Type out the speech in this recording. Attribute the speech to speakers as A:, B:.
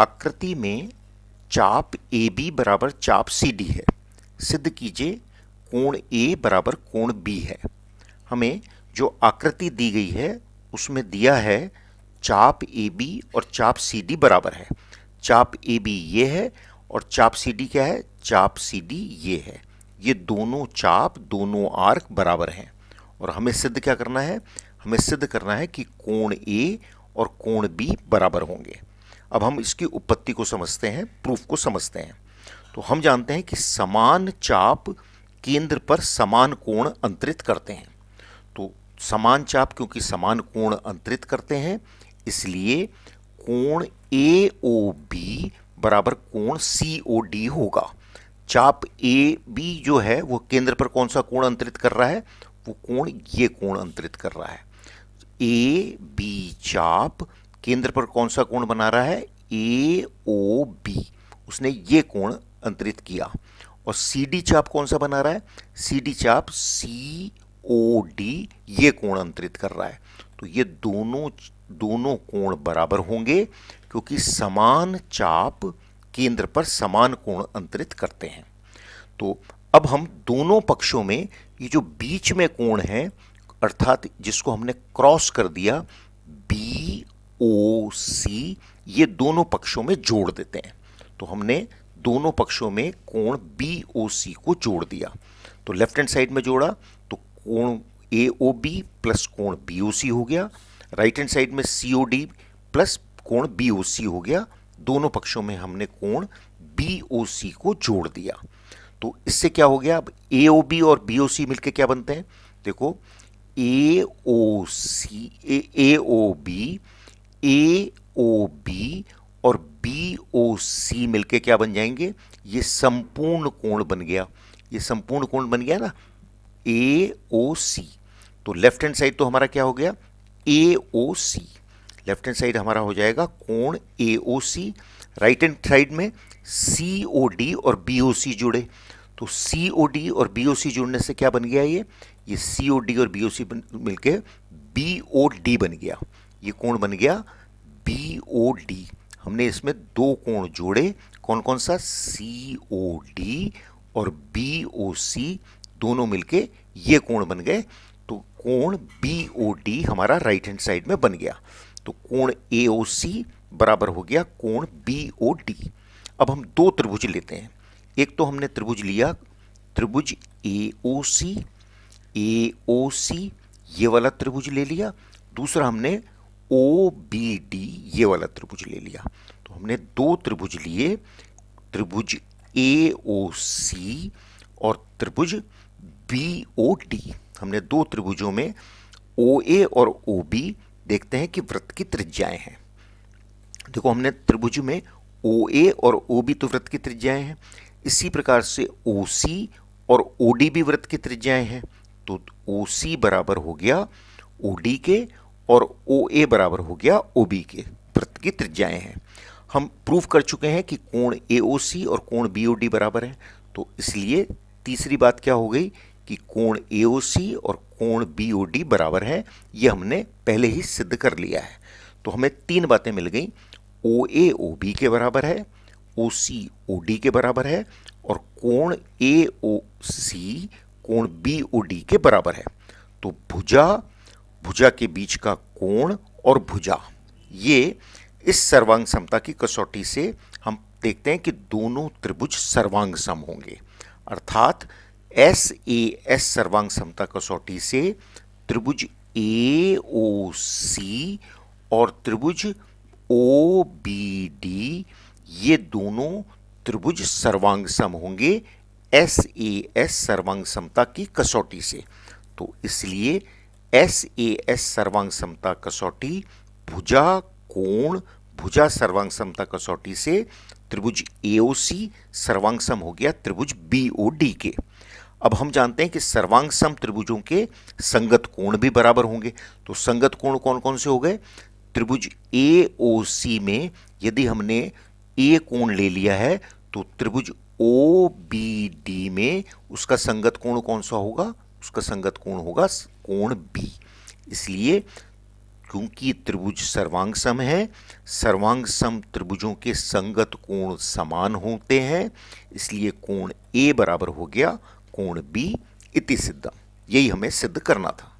A: आकृति में चाप ए बी बराबर चाप सी डी है सिद्ध कीजिए कोण ए बराबर कोण बी है हमें जो आकृति दी गई है उसमें दिया है चाप ए बी और चाप सी डी बराबर है चाप ए बी ये है और चाप सी डी क्या है चाप सी डी ये है ये दोनों चाप दोनों आर्क बराबर हैं और हमें सिद्ध क्या करना है हमें सिद्ध करना है कि कोण ए और कोण बी बराबर होंगे अब हम इसकी उत्पत्ति को समझते हैं प्रूफ को समझते हैं तो हम जानते हैं कि समान चाप केंद्र पर समान कोण अंतरित करते हैं तो समान चाप क्योंकि समान कोण अंतरित करते हैं इसलिए कोण ए ओ बी बराबर कोण सी ओ डी होगा चाप ए बी जो है वो केंद्र पर कौन सा कोण अंतरित कर रहा है वो कोण ये कोण अंतरित कर रहा है ए बी चाप केंद्र पर कौन सा कोण बना रहा है ए ओ बी उसने ये कोण अंतरित किया और सी डी चाप कौन सा बना रहा है सी डी चाप सी ओ डी ये कोण अंतरित कर रहा है तो ये दोनों दोनों कोण बराबर होंगे क्योंकि समान चाप केंद्र पर समान कोण अंतरित करते हैं तो अब हम दोनों पक्षों में ये जो बीच में कोण है अर्थात जिसको हमने क्रॉस कर दिया ओ सी ये दोनों पक्षों में जोड़ देते हैं तो हमने दोनों पक्षों में कोण बी ओ सी को जोड़ दिया तो लेफ्ट हैंड साइड में जोड़ा तो कोण ए ओ बी प्लस कोण बी ओ सी हो गया राइट हैंड साइड में सी ओ डी प्लस कोण बी ओ सी हो गया दोनों पक्षों में हमने कोण बी ओ सी को जोड़ दिया तो इससे क्या हो गया अब ए ओ बी और बी ओ सी मिलकर क्या बनते हैं देखो A O C A O B A O B और बी ओ सी मिलके क्या बन जाएंगे ये संपूर्ण कोण बन गया ये संपूर्ण कोण बन गया ना ए ओ सी तो लेफ्ट हैंड साइड तो हमारा क्या हो गया A O C left hand side हमारा हो जाएगा कोण A O C right hand side में सी ओ डी और बी ओ सी जुड़े तो सी ओ डी और बी ओ सी जुड़ने से क्या बन गया ये ये सी ओ डी और बी ओ सी मिलके बी ओ डी बन गया ये कोण बन गया बी ओ डी हमने इसमें दो कोण जोड़े कौन कौन सा सी ओ डी और बी ओ सी दोनों मिलके ये कोण बन गए तो कोण बी ओ डी हमारा राइट हैंड साइड में बन गया तो कोण ए ओ सी बराबर हो गया कोण बी ओ डी अब हम दो त्रिभुज लेते हैं एक तो हमने त्रिभुज लिया त्रिभुज ए ओ सी ए ओ सी ये वाला त्रिभुज ले लिया दूसरा हमने ओ बी डी ये वाला त्रिभुज ले लिया तो हमने दो त्रिभुज लिए त्रिभुज ए ओ सी और त्रिभुज बी ओ डी हमने दो त्रिभुजों में ओ ए और ओ बी देखते हैं कि वृत्त की त्रिज्याएं हैं देखो हमने त्रिभुज में ओ ए और ओ बी तो वृत्त की त्रिज्याएं हैं इसी प्रकार से ओ सी और ओ डी भी वृत्त की त्रिज्याएं हैं तो ओ सी बराबर हो गया ओ डी के और ओ ए बराबर हो गया ओ बी के वृत्त की त्रिज्याएँ हैं हम प्रूव कर चुके हैं कि कोण ए ओ सी और कोण बी ओ डी बराबर हैं तो इसलिए तीसरी बात क्या हो गई कि कोण ए ओ सी और कोण बी ओ डी बराबर है ये हमने पहले ही सिद्ध कर लिया है तो हमें तीन बातें मिल गई ओ ए ओ बी के बराबर है ओ सी ओ डी के बराबर है और कोण ए ओ सी कोण बी ओ डी के बराबर है तो भुजा भुजा के बीच का कोण और भुजा ये इस सर्वांग समता की कसौटी से हम देखते हैं कि दोनों त्रिभुज सर्वांग सम होंगे अर्थात एस ए एस सर्वांग समता कसौटी से त्रिभुज ए ओ सी और त्रिभुज ओ बी डी ये दोनों त्रिभुज सर्वांग सम होंगे एस ए एस सर्वांग समता की कसौटी से तो इसलिए एस ए एस सर्वांग समता कसौटी भुजा कोण भुजा सर्वांग समता कसौटी से त्रिभुज एओसी सर्वांग सम हो गया त्रिभुज बीओडी के अब हम जानते हैं कि सर्वांग सम त्रिभुजों के संगत कोण भी बराबर होंगे तो संगत कोण कौन कौन से हो गए त्रिभुज ए ओ सी में यदि हमने ए कोण ले लिया है तो त्रिभुज ओ बी डी में उसका संगत कोण कौन सा होगा उसका संगत कोण होगा कोण बी इसलिए क्योंकि त्रिभुज सर्वांग सम है सर्वांग सम त्रिभुजों के संगत कोण समान होते हैं इसलिए कोण ए बराबर हो गया कोण बी इति सिद्धम यही हमें सिद्ध करना था